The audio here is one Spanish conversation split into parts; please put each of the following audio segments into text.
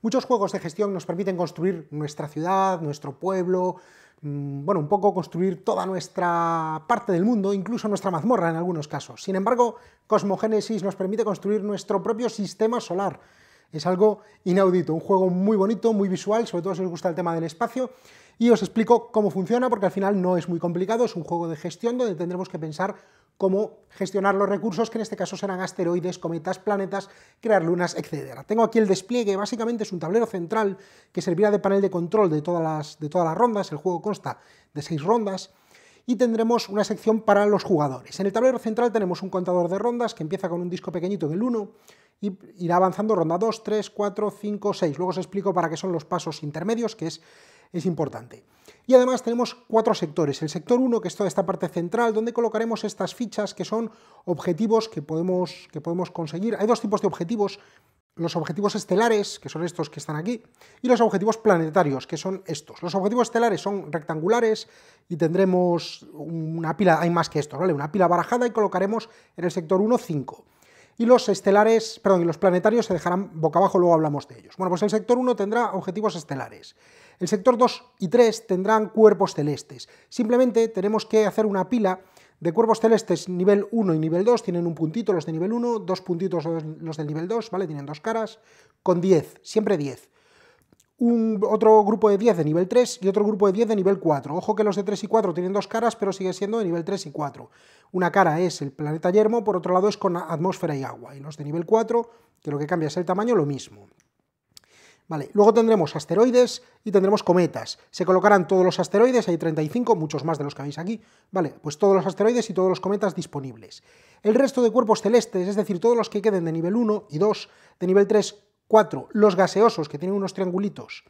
Muchos juegos de gestión nos permiten construir nuestra ciudad, nuestro pueblo, mm, bueno, un poco construir toda nuestra parte del mundo, incluso nuestra mazmorra en algunos casos. Sin embargo, Cosmogénesis nos permite construir nuestro propio sistema solar. Es algo inaudito, un juego muy bonito, muy visual, sobre todo si os gusta el tema del espacio, y os explico cómo funciona porque al final no es muy complicado, es un juego de gestión donde tendremos que pensar cómo gestionar los recursos, que en este caso serán asteroides, cometas, planetas, crear lunas, etc. Tengo aquí el despliegue, básicamente es un tablero central que servirá de panel de control de todas las, de todas las rondas, el juego consta de seis rondas, y tendremos una sección para los jugadores. En el tablero central tenemos un contador de rondas que empieza con un disco pequeñito del 1 y irá avanzando ronda 2, 3, 4, 5, 6. Luego os explico para qué son los pasos intermedios, que es importante. Y además tenemos cuatro sectores. El sector 1, que es toda esta parte central, donde colocaremos estas fichas que son objetivos que podemos, que podemos conseguir. Hay dos tipos de objetivos. Los objetivos estelares, que son estos que están aquí, y los objetivos planetarios, que son estos. Los objetivos estelares son rectangulares y tendremos una pila, hay más que esto, ¿vale? Una pila barajada y colocaremos en el sector 1 5 y los estelares, perdón, y los planetarios se dejarán boca abajo, luego hablamos de ellos. Bueno, pues el sector 1 tendrá objetivos estelares. El sector 2 y 3 tendrán cuerpos celestes. Simplemente tenemos que hacer una pila de cuerpos celestes nivel 1 y nivel 2, tienen un puntito los de nivel 1, dos puntitos los del nivel 2, ¿vale? Tienen dos caras, con 10, siempre 10. Un, otro grupo de 10 de nivel 3 y otro grupo de 10 de nivel 4. Ojo que los de 3 y 4 tienen dos caras, pero sigue siendo de nivel 3 y 4. Una cara es el planeta yermo, por otro lado es con atmósfera y agua. Y los de nivel 4, que lo que cambia es el tamaño, lo mismo. Vale, luego tendremos asteroides y tendremos cometas. Se colocarán todos los asteroides, hay 35, muchos más de los que veis aquí. Vale, pues todos los asteroides y todos los cometas disponibles. El resto de cuerpos celestes, es decir, todos los que queden de nivel 1 y 2, de nivel 3, 4, los gaseosos, que tienen unos triangulitos,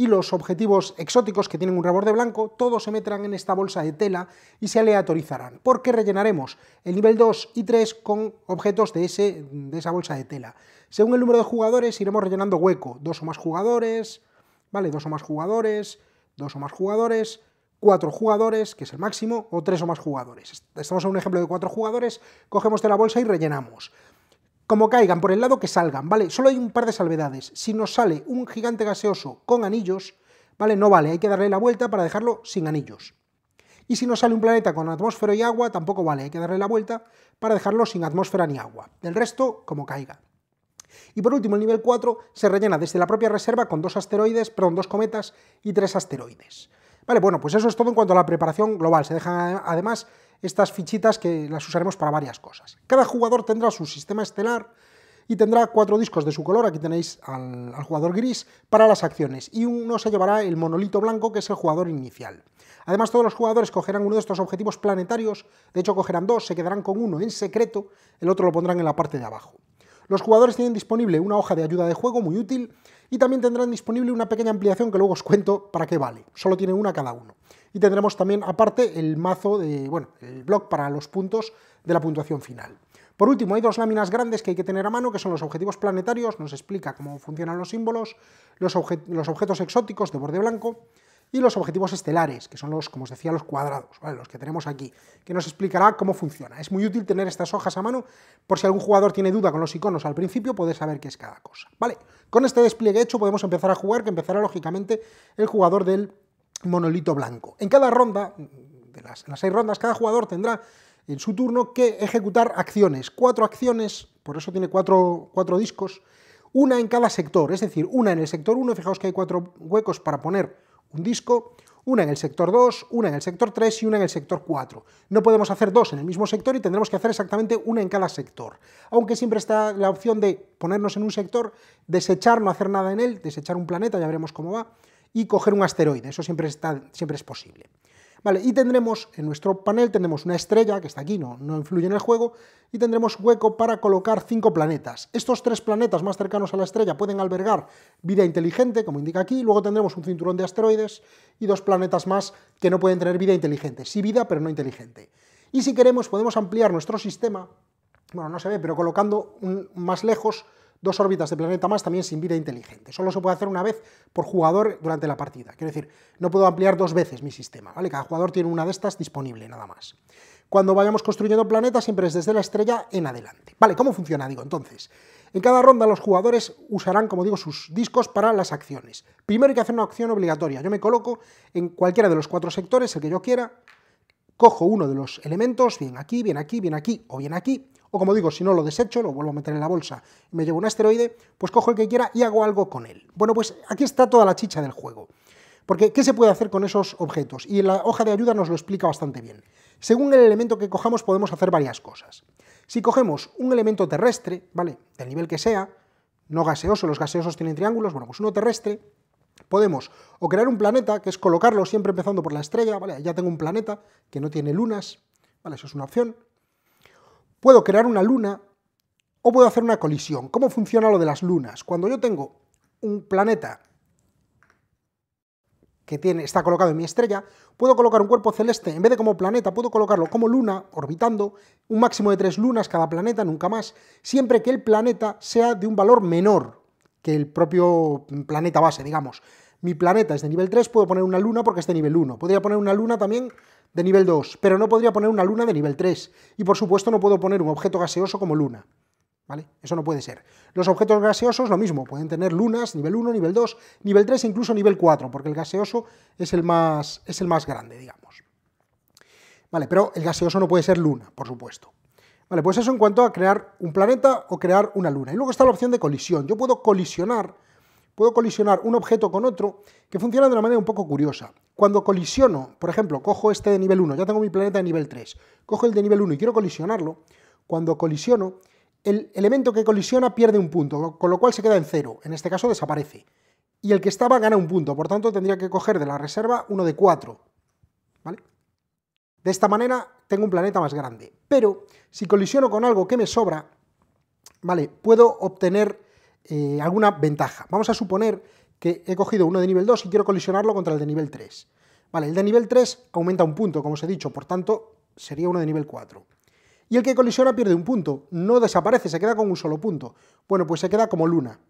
y los objetivos exóticos que tienen un reborde blanco, todos se meterán en esta bolsa de tela y se aleatorizarán, porque rellenaremos el nivel 2 y 3 con objetos de, ese, de esa bolsa de tela. Según el número de jugadores iremos rellenando hueco, dos o más jugadores, ¿vale? Dos o más jugadores, dos o más jugadores, cuatro jugadores, que es el máximo, o tres o más jugadores. Estamos en un ejemplo de cuatro jugadores, cogemos de la bolsa y rellenamos. Como caigan, por el lado que salgan, ¿vale? Solo hay un par de salvedades. Si nos sale un gigante gaseoso con anillos, ¿vale? No vale, hay que darle la vuelta para dejarlo sin anillos. Y si nos sale un planeta con atmósfera y agua, tampoco vale, hay que darle la vuelta para dejarlo sin atmósfera ni agua. Del resto, como caiga. Y por último, el nivel 4 se rellena desde la propia reserva con dos asteroides, perdón, dos cometas y tres asteroides. Vale, bueno, pues eso es todo en cuanto a la preparación global. Se dejan además estas fichitas que las usaremos para varias cosas. Cada jugador tendrá su sistema estelar y tendrá cuatro discos de su color, aquí tenéis al, al, jugador gris, para las acciones, y uno se llevará el monolito blanco, que es el jugador inicial. Además, todos los jugadores cogerán uno de estos objetivos planetarios, de hecho cogerán dos, se quedarán con uno en secreto, el otro lo pondrán en la parte de abajo. Los jugadores tienen disponible una hoja de ayuda de juego muy útil y también tendrán disponible una pequeña ampliación que luego os cuento para qué vale. Solo tiene una cada uno. Y tendremos también aparte el mazo de, bueno, el blog para los puntos de la puntuación final. Por último, hay dos láminas grandes que hay que tener a mano, que son los objetivos planetarios, nos explica cómo funcionan los símbolos, los objetos exóticos de borde blanco, y los objetivos estelares, que son los, como os decía, los cuadrados, los que tenemos aquí, que nos explicará cómo funciona. Es muy útil tener estas hojas a mano por si algún jugador tiene duda con los iconos al principio, poder saber qué es cada cosa. ¿vale? Con este despliegue hecho podemos empezar a jugar, que empezará lógicamente el jugador del monolito blanco. En cada ronda, de las, en las seis rondas, cada jugador tendrá en su turno que ejecutar acciones, cuatro acciones, por eso tiene cuatro, cuatro discos, una en cada sector, es decir, una en el sector 1, fijaos que hay cuatro huecos para poner un disco, una en el sector 2, una en el sector 3 y una en el sector 4. No podemos hacer dos en el mismo sector y tendremos que hacer exactamente una en cada sector. Aunque siempre está la opción de ponernos en un sector, desechar, no hacer nada en él, desechar un planeta, ya veremos cómo va, y coger un asteroide. Eso siempre, está, siempre es posible. Vale, y tendremos en nuestro panel tenemos una estrella que está aquí, no, no influye en el juego, y tendremos hueco para colocar cinco planetas. Estos tres planetas más cercanos a la estrella pueden albergar vida inteligente, como indica aquí, luego tendremos un cinturón de asteroides y dos planetas más que no pueden tener vida inteligente. Sí vida, pero no inteligente. Y si queremos podemos ampliar nuestro sistema, bueno, no se ve, pero colocando un, más lejos dos órbitas de planeta más también sin vida inteligente. Solo se puede hacer una vez por jugador durante la partida. Quiero decir, no puedo ampliar dos veces mi sistema, ¿vale? Cada jugador tiene una de estas disponible, nada más. Cuando vayamos construyendo planetas siempre es desde la estrella en adelante. Vale, ¿cómo funciona? Digo, entonces, en cada ronda los jugadores usarán, como digo, sus discos para las acciones. Primero hay que hacer una acción obligatoria. Yo me coloco en cualquiera de los cuatro sectores, el que yo quiera, cojo uno de los elementos, bien aquí, bien aquí, bien aquí o bien aquí, o como digo, si no lo desecho, lo vuelvo a meter en la bolsa y me llevo un asteroide, pues cojo el que quiera y hago algo con él. Bueno, pues aquí está toda la chicha del juego. Porque, ¿qué se puede hacer con esos objetos? Y la hoja de ayuda nos lo explica bastante bien. Según el elemento que cojamos, podemos hacer varias cosas. Si cogemos un elemento terrestre, ¿vale? Del nivel que sea, no gaseoso, los gaseosos tienen triángulos, bueno, pues uno terrestre, podemos o crear un planeta, que es colocarlo siempre empezando por la estrella, ¿vale? Ya tengo un planeta que no tiene lunas, ¿vale? Eso es una opción. Puedo crear una luna o puedo hacer una colisión. ¿Cómo funciona lo de las lunas? Cuando yo tengo un planeta que tiene, está colocado en mi estrella, puedo colocar un cuerpo celeste, en vez de como planeta, puedo colocarlo como luna, orbitando, un máximo de tres lunas cada planeta, nunca más, siempre que el planeta sea de un valor menor que el propio planeta base, digamos mi planeta es de nivel 3, puedo poner una luna porque es de nivel 1. Podría poner una luna también de nivel 2, pero no podría poner una luna de nivel 3. Y por supuesto no puedo poner un objeto gaseoso como luna. ¿Vale? Eso no puede ser. Los objetos gaseosos lo mismo, pueden tener lunas, nivel 1, nivel 2, nivel 3 e incluso nivel 4, porque el gaseoso es el más, es el más grande, digamos. Vale, pero el gaseoso no puede ser luna, por supuesto. Vale, pues eso en cuanto a crear un planeta o crear una luna. Y luego está la opción de colisión. Yo puedo colisionar puedo colisionar un objeto con otro que funciona de una manera un poco curiosa. Cuando colisiono, por ejemplo, cojo este de nivel 1, ya tengo mi planeta de nivel 3, cojo el de nivel 1 y quiero colisionarlo, cuando colisiono, el elemento que colisiona pierde un punto, con lo cual se queda en cero, en este caso desaparece. Y el que estaba gana un punto, por tanto tendría que coger de la reserva uno de 4. ¿Vale? De esta manera tengo un planeta más grande. Pero si colisiono con algo que me sobra, ¿vale? Puedo obtener eh, alguna ventaja. Vamos a suponer que he cogido uno de nivel 2 y quiero colisionarlo contra el de nivel 3. Vale, el de nivel 3 aumenta un punto, como os he dicho, por tanto sería uno de nivel 4. Y el que colisiona pierde un punto, no desaparece, se queda con un solo punto. Bueno, pues se queda como luna.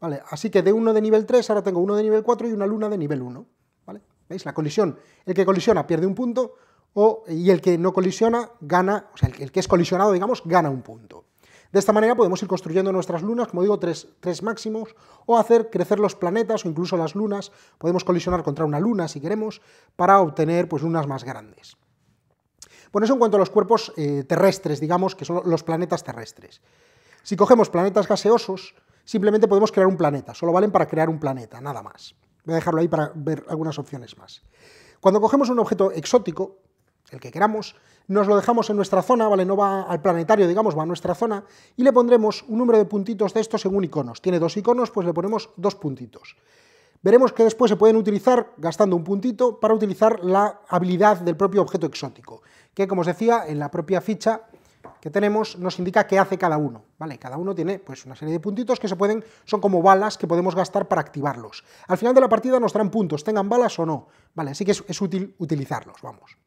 ¿Vale? Así que de uno de nivel 3 ahora tengo uno de nivel 4 y una luna de nivel 1. ¿Vale? ¿Veis? La colisión, el que colisiona pierde un punto o, y el que no colisiona gana, o sea, el que es colisionado, digamos, gana un punto. De esta manera podemos ir construyendo nuestras lunas, como digo, tres, máximos, o hacer crecer los planetas o incluso las lunas. Podemos colisionar contra una luna si queremos, para obtener pues, lunas más grandes. Por eso en cuanto a los cuerpos eh, terrestres, digamos, que son los planetas terrestres. Si cogemos planetas gaseosos, simplemente podemos crear un planeta, solo valen para crear un planeta, nada más. Voy a dejarlo ahí para ver algunas opciones más. Cuando cogemos un objeto exótico, el que queramos, nos lo dejamos en nuestra zona, ¿vale? No va al planetario, digamos, va a nuestra zona, y le pondremos un número de puntitos de estos en un iconos. Tiene dos iconos, pues le ponemos dos puntitos. Veremos que después se pueden utilizar, gastando un puntito, para utilizar la habilidad del propio objeto exótico, que como os decía, en la propia ficha que tenemos nos indica qué hace cada uno, ¿vale? Cada uno tiene pues una serie de puntitos que se pueden, son como balas que podemos gastar para activarlos. Al final de la partida nos traen puntos, tengan balas o no, ¿vale? Así que es útil utilizarlos, vamos.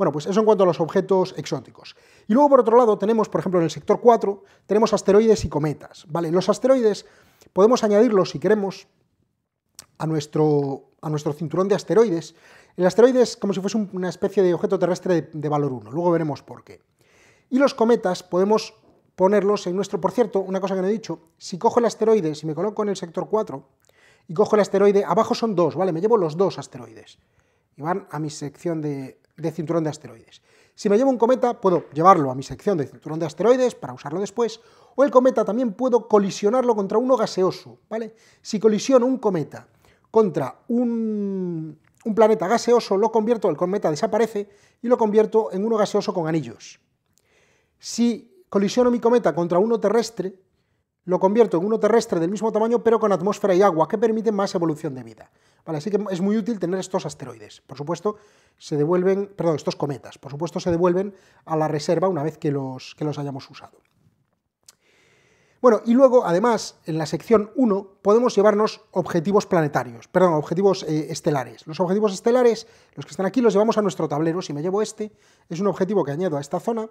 Bueno, pues eso en cuanto a los objetos exóticos. Y luego, por otro lado, tenemos, por ejemplo, en el sector 4, tenemos asteroides y cometas. ¿vale? Los asteroides podemos añadirlos, si queremos, a nuestro, a nuestro cinturón de asteroides. El asteroide es como si fuese una especie de objeto terrestre de, de valor 1, luego veremos por qué. Y los cometas podemos ponerlos en nuestro... Por cierto, una cosa que no he dicho, si cojo el asteroide, si me coloco en el sector 4 y cojo el asteroide, abajo son dos, ¿vale? Me llevo los dos asteroides y van a mi sección de de cinturón de asteroides. Si me llevo un cometa, puedo llevarlo a mi sección de cinturón de asteroides para usarlo después, o el cometa también puedo colisionarlo contra uno gaseoso, ¿vale? Si colisiono un cometa contra un, un planeta gaseoso, lo convierto, el cometa desaparece y lo convierto en uno gaseoso con anillos. Si colisiono mi cometa contra uno terrestre, lo convierto en uno terrestre del mismo tamaño pero con atmósfera y agua, que permite más evolución de vida así que es muy útil tener estos asteroides. Por supuesto, se devuelven, perdón, estos cometas, por supuesto, se devuelven a la reserva una vez que los, que los hayamos usado. Bueno, y luego, además, en la sección 1 podemos llevarnos objetivos planetarios, perdón, objetivos eh, estelares. Los objetivos estelares, los que están aquí, los llevamos a nuestro tablero. Si me llevo este, es un objetivo que añado a esta zona,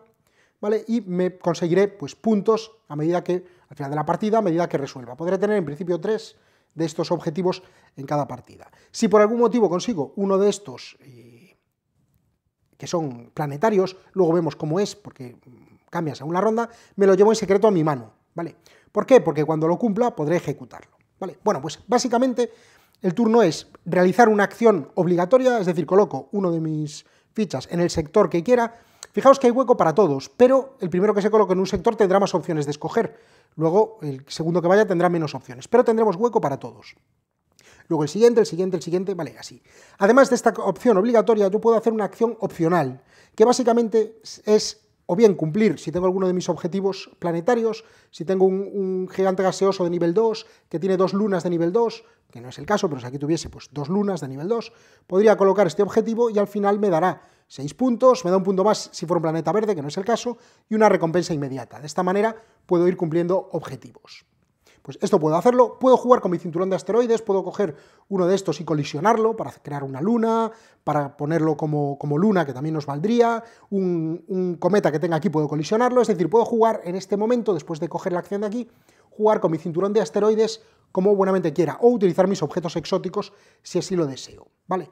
¿vale? Y me conseguiré pues, puntos a medida que, al final de la partida, a medida que resuelva. Podré tener en principio tres de estos objetivos en cada partida. Si por algún motivo consigo uno de estos eh, que son planetarios, luego vemos cómo es, porque cambia a una ronda, me lo llevo en secreto a mi mano, ¿vale? ¿Por qué? Porque cuando lo cumpla podré ejecutarlo, ¿vale? Bueno, pues básicamente el turno es realizar una acción obligatoria, es decir, coloco uno de mis fichas en el sector que quiera. Fijaos que hay hueco para todos, pero el primero que se coloque en un sector tendrá más opciones de escoger. Luego, el segundo que vaya tendrá menos opciones, pero tendremos hueco para todos. Luego el siguiente, el siguiente, el siguiente, vale, así. Además de esta opción obligatoria, yo puedo hacer una acción opcional, que básicamente es o bien cumplir si tengo alguno de mis objetivos planetarios, si tengo un, gigante gaseoso de nivel 2 que tiene dos lunas de nivel 2, que no es el caso, pero si aquí tuviese pues, dos lunas de nivel 2, podría colocar este objetivo y al final me dará 6 puntos, me da un punto más si fuera un planeta verde, que no es el caso, y una recompensa inmediata. De esta manera puedo ir cumpliendo objetivos. Pues esto puedo hacerlo, puedo jugar con mi cinturón de asteroides, puedo coger uno de estos y colisionarlo para crear una luna, para ponerlo como, como luna, que también nos valdría, un, un cometa que tenga aquí puedo colisionarlo, es decir, puedo jugar en este momento, después de coger la acción de aquí, jugar con mi cinturón de asteroides como buenamente quiera, o utilizar mis objetos exóticos si así lo deseo, ¿vale?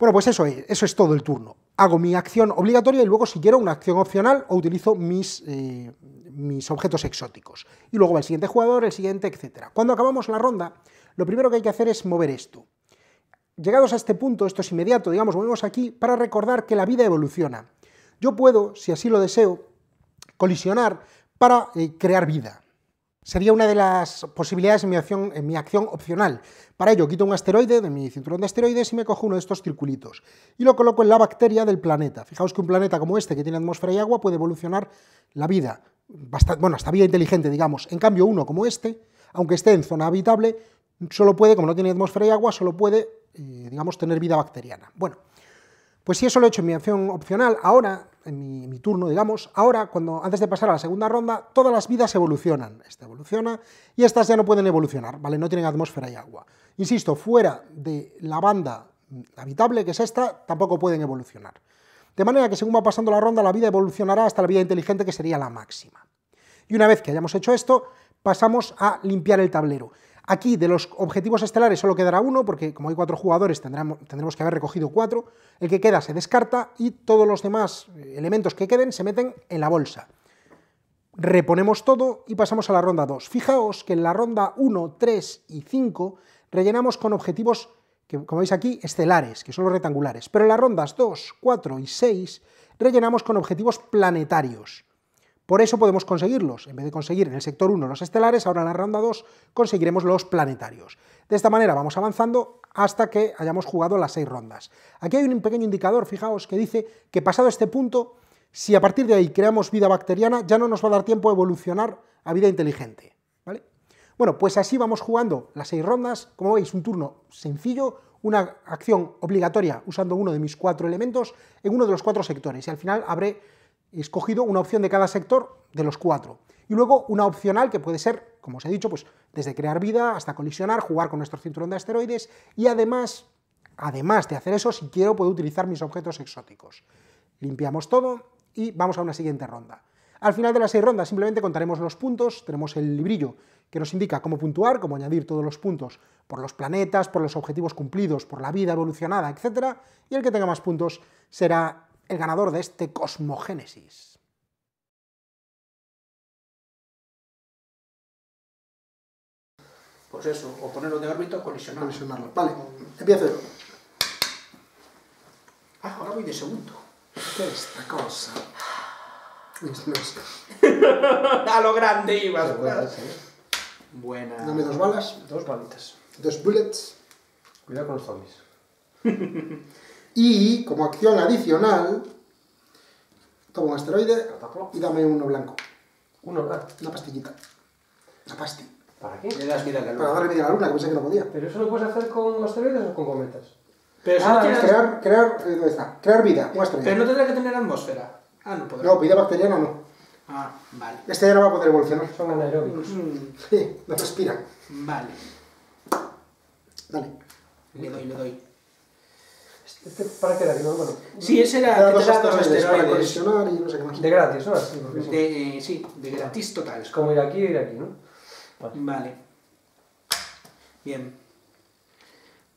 Bueno, pues eso es, eso es todo el turno. Hago mi acción obligatoria y luego si quiero una acción opcional o utilizo mis, eh, mis objetos exóticos. Y luego va el siguiente jugador, el siguiente, etc. Cuando acabamos la ronda, lo primero que hay que hacer es mover esto. Llegados a este punto, esto es inmediato, digamos, movemos aquí para recordar que la vida evoluciona. Yo puedo, si así lo deseo, colisionar para eh, crear vida sería una de las posibilidades en mi, acción, mi acción opcional. Para ello, quito un asteroide de mi cinturón de asteroides y me cojo uno de estos circulitos y lo coloco en la bacteria del planeta. Fijaos que un planeta como este, que tiene atmósfera y agua, puede evolucionar la vida, bueno, hasta vida inteligente, digamos. En cambio, uno como este, aunque esté en zona habitable, solo puede, como no tiene atmósfera y agua, solo puede, eh, digamos, tener vida bacteriana. Bueno, pues si eso lo he hecho en mi acción opcional, ahora, en mi, turno, digamos, ahora, cuando antes de pasar a la segunda ronda, todas las vidas evolucionan. Esta evoluciona y estas ya no pueden evolucionar, ¿vale? No tienen atmósfera y agua. Insisto, fuera de la banda habitable, que es esta, tampoco pueden evolucionar. De manera que según va pasando la ronda, la vida evolucionará hasta la vida inteligente, que sería la máxima. Y una vez que hayamos hecho esto, pasamos a limpiar el tablero. Aquí de los objetivos estelares solo quedará uno, porque como hay cuatro jugadores tendremos, que haber recogido cuatro. El que queda se descarta y todos los demás eh, elementos que queden se meten en la bolsa. Reponemos todo y pasamos a la ronda 2. Fijaos que en la ronda 1, 3 y 5 rellenamos con objetivos, que, como veis aquí, estelares, que son los rectangulares. Pero en las rondas 2, 4 y 6 rellenamos con objetivos planetarios. Por eso podemos conseguirlos. En vez de conseguir en el sector 1 los estelares, ahora en la ronda 2 conseguiremos los planetarios. De esta manera vamos avanzando hasta que hayamos jugado las 6 rondas. Aquí hay un pequeño indicador, fijaos, que dice que pasado este punto, si a partir de ahí creamos vida bacteriana, ya no nos va a dar tiempo a evolucionar a vida inteligente. ¿vale? Bueno, pues así vamos jugando las 6 rondas. Como veis, un turno sencillo, una acción obligatoria usando uno de mis cuatro elementos en uno de los cuatro sectores. Y al final habré he escogido una opción de cada sector de los cuatro. Y luego una opcional que puede ser, como os he dicho, pues desde crear vida hasta colisionar, jugar con nuestro cinturón de asteroides y además, además de hacer eso, si quiero puedo utilizar mis objetos exóticos. Limpiamos todo y vamos a una siguiente ronda. Al final de las seis rondas simplemente contaremos los puntos, tenemos el librillo que nos indica cómo puntuar, cómo añadir todos los puntos por los planetas, por los objetivos cumplidos, por la vida evolucionada, etc. Y el que tenga más puntos será el ganador de este Cosmogénesis. Pues eso, o ponerlo de órbita o colisionarlo. Vale, empiezo Ah, ahora voy de segundo. ¿Qué es esta cosa? A lo grande ibas. Buenas. Buena. Dame dos balas. Dos balitas. Dos bullets. Cuidado con los zombies. Y, como acción adicional, tomo un asteroide y dame uno blanco. ¿Uno blanco? Una pastillita. Una pasti. ¿Para qué? Le das vida a la luna. Para darle vida a la luna, que pensé que no podía. ¿Pero eso lo puedes hacer con asteroides o con cometas? Pero ah, tienes... crear, crear, eh, ¿dónde está? crear vida, eh, Pero no tendrá que tener atmósfera. Ah, no puede. No, vida bacteriana no. Ah, vale. Este ya no va a poder evolucionar. Son anaeróbicos. Sí, no respiran. Vale. Dale. Le doy, le doy. Este, ¿Para qué era? no, bueno, sí, ese era, era que te los esteroides. coleccionar y no sé qué De gratis, ¿no? Sí, de, eh, sí, de gratis total. Es como ir aquí y ir aquí, ¿no? Vale. vale. Bien.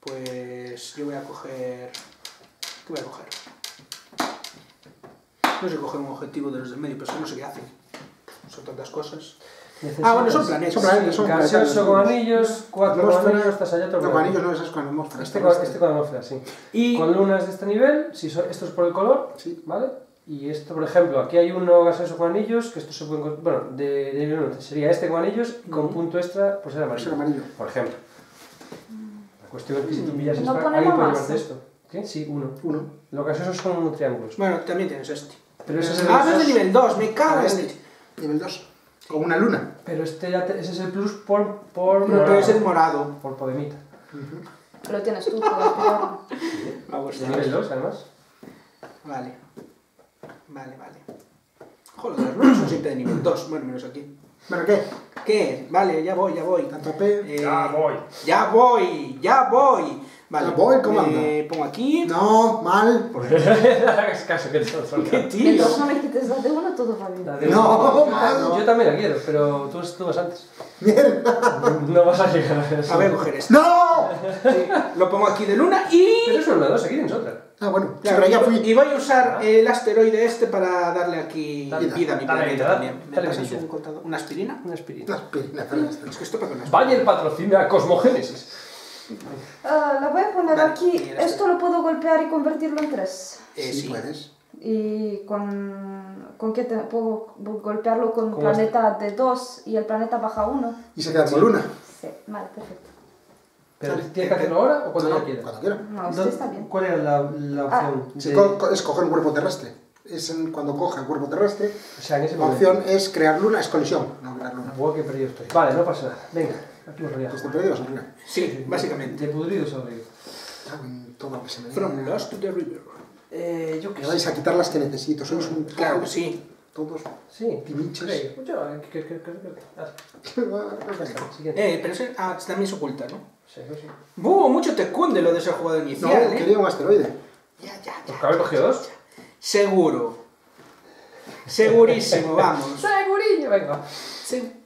Pues yo voy a coger... ¿Qué voy a coger? No sé coger un objetivo de los del medio, pero eso no sé qué hace. Son tantas cosas. Ah, bueno, son planetas. Son planetas, son con anillos, cuatro con anillos, estás allá otro No, con anillos no, esas con atmósfera. Este, este con atmósfera, sí. Y con lunas de este nivel, si son, esto es por el color, sí. ¿vale? Y esto, por ejemplo, aquí hay uno gaseoso con anillos, que esto se puede bueno, de, de norte, sería este con anillos y con punto extra pues ser amarillo. Por, ejemplo. La cuestión es que si tú mm. pillas no pones alguien puede esto. ¿Qué? Sí, uno. Uno. Los gaseosos son triángulos. Bueno, también tienes este. Pero ese es ah, el ah, es de nivel 2, me cago en este. este. Nivel 2. Con una luna. Pero este ya te, ese es el plus por... por no, pero es morado. Por Podemita. Uh Lo tienes tú, Vamos, nivel 2, además. Vale. Vale, vale. Joder, los son siempre de nivel 2. Bueno, menos aquí. ¿Pero qué? ¿Qué? Vale, ya voy, ya voy. Eh, ya voy. Ya voy, ya voy. Vale. voy, comando Eh, pongo aquí. No, mal. Por Hagas caso que te ¿Qué tío? Entonces no me quites la de una todo va bien. No, Yo también la quiero, pero tú, tú vas antes. Mierda. No vas a llegar a eso. A ver, mujeres. ¡No! Sí, lo pongo aquí de luna y. Pero es una dos, aquí tienes otra. Ah, bueno. ya fui. Y voy a usar ah. el asteroide este para darle aquí Dale, vida a mi planeta dale, también. ¿Me dale, un contador? ¿Una aspirina? Una aspirina. Es que esto para que no es- Bayer patrocina Cosmogénesis. Ah, la voy a poner aquí. Esto lo puedo golpear y convertirlo en tres. Eh, sí, puedes. ¿Y con, con qué te, puedo golpearlo con planeta de 2 y el planeta baja 1? Y se queda como luna. Sí, vale, perfecto. ¿Pero tienes que hacerlo ahora o cuando no, quieras? Cuando quiera. No, usted está bien. ¿Cuál es la, la ah. opción? es coger un cuerpo terrestre. Es cuando coja el cuerpo terrestre. O sea, en ese la opción es crear luna, es colisión. No crear luna. que perdido estoy. Vale, no pasa nada. Venga. Aturreado. Desde perdidos Sí, básicamente. De pudridos arriba. Toma, que se me From Lost to the River. Eh, yo qué Me vais a quitar las que necesito. Sois un... Claro, sí. Todos sí, timiches. Eh, ah. Sí. Eh, pero ese ah, también se oculta, ¿no? Sí, sí. ¡Buh! Mucho te cunde lo de ese jugador inicial. No, ¿eh? quería un asteroide. Ya, ya, ya. ¿Los G2? Seguro. Segurísimo, vamos. Segurillo, venga. Sí.